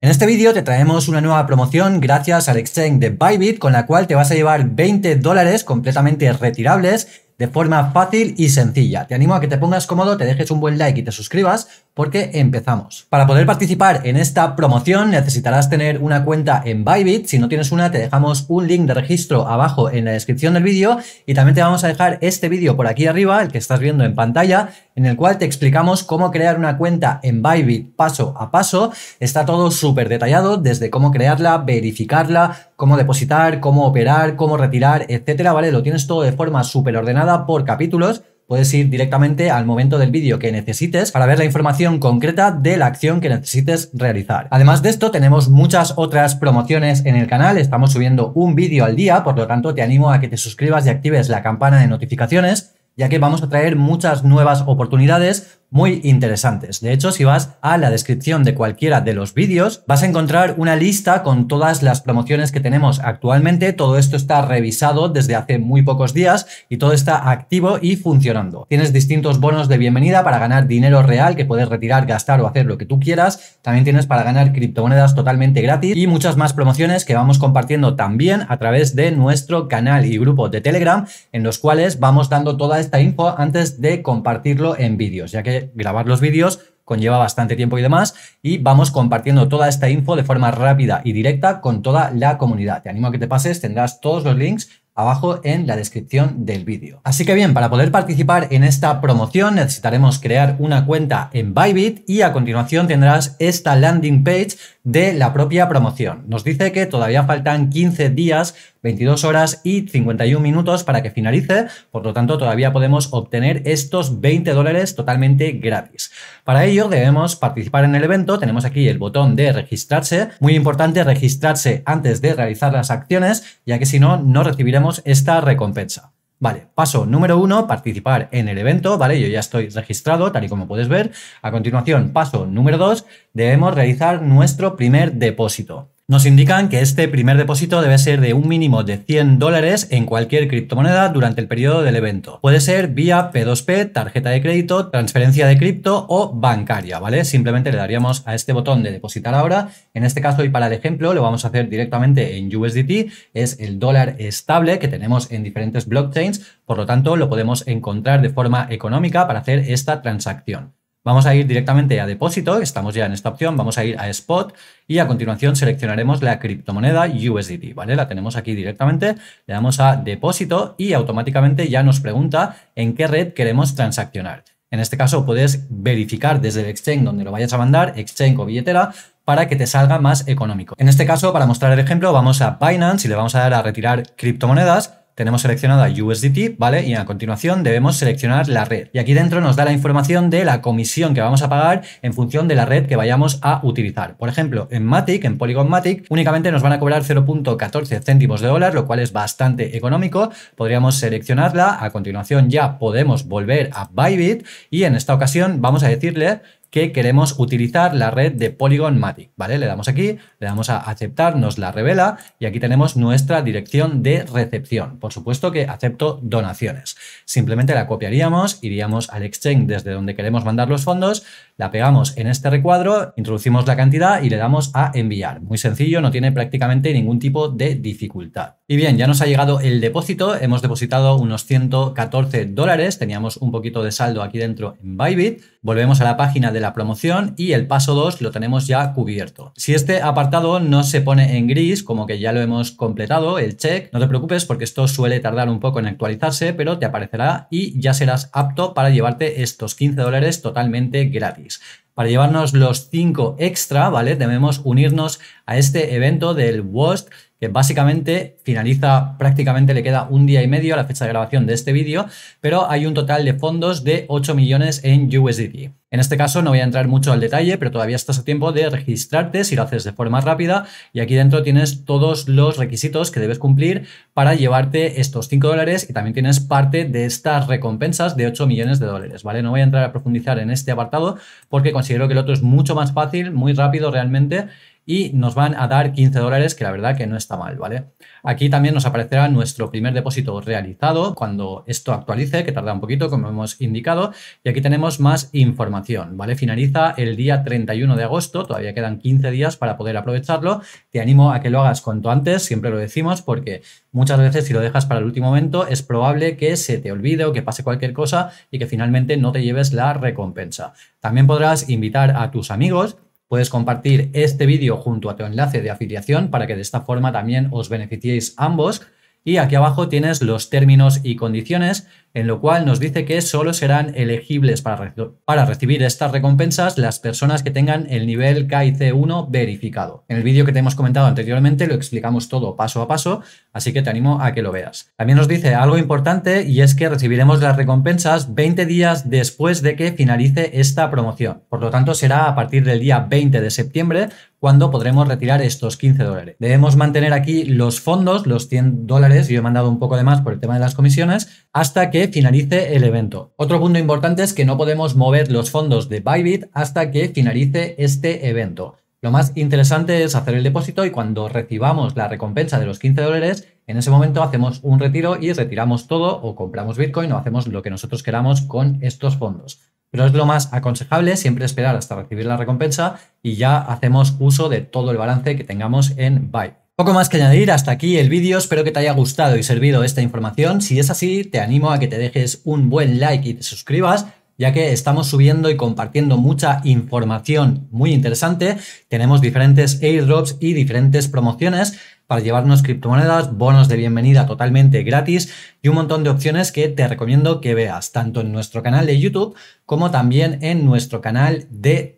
En este vídeo te traemos una nueva promoción gracias al exchange de Bybit con la cual te vas a llevar 20 dólares completamente retirables de forma fácil y sencilla. Te animo a que te pongas cómodo, te dejes un buen like y te suscribas porque empezamos. Para poder participar en esta promoción necesitarás tener una cuenta en Bybit. Si no tienes una, te dejamos un link de registro abajo en la descripción del vídeo y también te vamos a dejar este vídeo por aquí arriba, el que estás viendo en pantalla, en el cual te explicamos cómo crear una cuenta en Bybit paso a paso. Está todo súper detallado, desde cómo crearla, verificarla, cómo depositar, cómo operar, cómo retirar, etcétera, ¿vale? Lo tienes todo de forma súper ordenada por capítulos Puedes ir directamente al momento del vídeo que necesites para ver la información concreta de la acción que necesites realizar. Además de esto, tenemos muchas otras promociones en el canal. Estamos subiendo un vídeo al día, por lo tanto te animo a que te suscribas y actives la campana de notificaciones ya que vamos a traer muchas nuevas oportunidades muy interesantes. De hecho, si vas a la descripción de cualquiera de los vídeos, vas a encontrar una lista con todas las promociones que tenemos actualmente. Todo esto está revisado desde hace muy pocos días y todo está activo y funcionando. Tienes distintos bonos de bienvenida para ganar dinero real que puedes retirar, gastar o hacer lo que tú quieras. También tienes para ganar criptomonedas totalmente gratis y muchas más promociones que vamos compartiendo también a través de nuestro canal y grupo de Telegram en los cuales vamos dando toda esta info antes de compartirlo en vídeos, ya que grabar los vídeos conlleva bastante tiempo y demás, y vamos compartiendo toda esta info de forma rápida y directa con toda la comunidad. Te animo a que te pases, tendrás todos los links abajo en la descripción del vídeo. Así que bien, para poder participar en esta promoción necesitaremos crear una cuenta en Bybit y a continuación tendrás esta landing page de la propia promoción. Nos dice que todavía faltan 15 días 22 horas y 51 minutos para que finalice, por lo tanto todavía podemos obtener estos 20 dólares totalmente gratis. Para ello debemos participar en el evento, tenemos aquí el botón de registrarse, muy importante registrarse antes de realizar las acciones, ya que si no, no recibiremos esta recompensa. Vale, paso número uno, participar en el evento, ¿vale? Yo ya estoy registrado, tal y como puedes ver. A continuación, paso número dos, debemos realizar nuestro primer depósito. Nos indican que este primer depósito debe ser de un mínimo de 100 dólares en cualquier criptomoneda durante el periodo del evento. Puede ser vía P2P, tarjeta de crédito, transferencia de cripto o bancaria, ¿vale? Simplemente le daríamos a este botón de depositar ahora. En este caso y para el ejemplo lo vamos a hacer directamente en USDT, es el dólar estable que tenemos en diferentes blockchains, por lo tanto lo podemos encontrar de forma económica para hacer esta transacción. Vamos a ir directamente a depósito, estamos ya en esta opción, vamos a ir a spot y a continuación seleccionaremos la criptomoneda USDT, ¿vale? La tenemos aquí directamente, le damos a depósito y automáticamente ya nos pregunta en qué red queremos transaccionar. En este caso puedes verificar desde el exchange donde lo vayas a mandar, exchange o billetera, para que te salga más económico. En este caso, para mostrar el ejemplo, vamos a Binance y le vamos a dar a retirar criptomonedas tenemos seleccionada USDT, ¿vale? Y a continuación debemos seleccionar la red. Y aquí dentro nos da la información de la comisión que vamos a pagar en función de la red que vayamos a utilizar. Por ejemplo, en Matic, en Polygon Matic, únicamente nos van a cobrar 0.14 céntimos de dólar, lo cual es bastante económico. Podríamos seleccionarla. A continuación ya podemos volver a Bybit y en esta ocasión vamos a decirle que queremos utilizar la red de Polygon Matic, ¿vale? Le damos aquí, le damos a aceptar, nos la revela y aquí tenemos nuestra dirección de recepción. Por supuesto que acepto donaciones. Simplemente la copiaríamos, iríamos al exchange desde donde queremos mandar los fondos, la pegamos en este recuadro, introducimos la cantidad y le damos a enviar. Muy sencillo, no tiene prácticamente ningún tipo de dificultad. Y bien, ya nos ha llegado el depósito, hemos depositado unos 114 dólares, teníamos un poquito de saldo aquí dentro en Bybit, volvemos a la página de la promoción y el paso 2 lo tenemos ya cubierto. Si este apartado no se pone en gris, como que ya lo hemos completado, el check, no te preocupes porque esto suele tardar un poco en actualizarse, pero te aparecerá y ya serás apto para llevarte estos 15 dólares totalmente gratis. Para llevarnos los 5 extra, ¿vale? Debemos unirnos a este evento del WOST que básicamente finaliza prácticamente, le queda un día y medio a la fecha de grabación de este vídeo, pero hay un total de fondos de 8 millones en USDT. En este caso no voy a entrar mucho al detalle, pero todavía estás a tiempo de registrarte si lo haces de forma rápida y aquí dentro tienes todos los requisitos que debes cumplir para llevarte estos 5 dólares y también tienes parte de estas recompensas de 8 millones de dólares, ¿vale? No voy a entrar a profundizar en este apartado porque considero que el otro es mucho más fácil, muy rápido realmente y nos van a dar 15 dólares, que la verdad que no está mal, ¿vale? Aquí también nos aparecerá nuestro primer depósito realizado cuando esto actualice, que tarda un poquito, como hemos indicado, y aquí tenemos más información, ¿vale? Finaliza el día 31 de agosto, todavía quedan 15 días para poder aprovecharlo, te animo a que lo hagas cuanto antes, siempre lo decimos, porque muchas veces si lo dejas para el último momento es probable que se te olvide o que pase cualquier cosa y que finalmente no te lleves la recompensa. También podrás invitar a tus amigos Puedes compartir este vídeo junto a tu enlace de afiliación para que de esta forma también os beneficiéis ambos. Y aquí abajo tienes los términos y condiciones en lo cual nos dice que solo serán elegibles para, para recibir estas recompensas las personas que tengan el nivel c 1 verificado. En el vídeo que te hemos comentado anteriormente lo explicamos todo paso a paso, así que te animo a que lo veas. También nos dice algo importante y es que recibiremos las recompensas 20 días después de que finalice esta promoción. Por lo tanto, será a partir del día 20 de septiembre cuando podremos retirar estos 15 dólares. Debemos mantener aquí los fondos, los 100 dólares, yo he mandado un poco de más por el tema de las comisiones, hasta que finalice el evento. Otro punto importante es que no podemos mover los fondos de Bybit hasta que finalice este evento. Lo más interesante es hacer el depósito y cuando recibamos la recompensa de los 15 dólares, en ese momento hacemos un retiro y retiramos todo o compramos Bitcoin o hacemos lo que nosotros queramos con estos fondos. Pero es lo más aconsejable siempre esperar hasta recibir la recompensa y ya hacemos uso de todo el balance que tengamos en Bybit. Poco más que añadir, hasta aquí el vídeo, espero que te haya gustado y servido esta información, si es así te animo a que te dejes un buen like y te suscribas, ya que estamos subiendo y compartiendo mucha información muy interesante, tenemos diferentes airdrops y diferentes promociones para llevarnos criptomonedas, bonos de bienvenida totalmente gratis y un montón de opciones que te recomiendo que veas tanto en nuestro canal de YouTube como también en nuestro canal de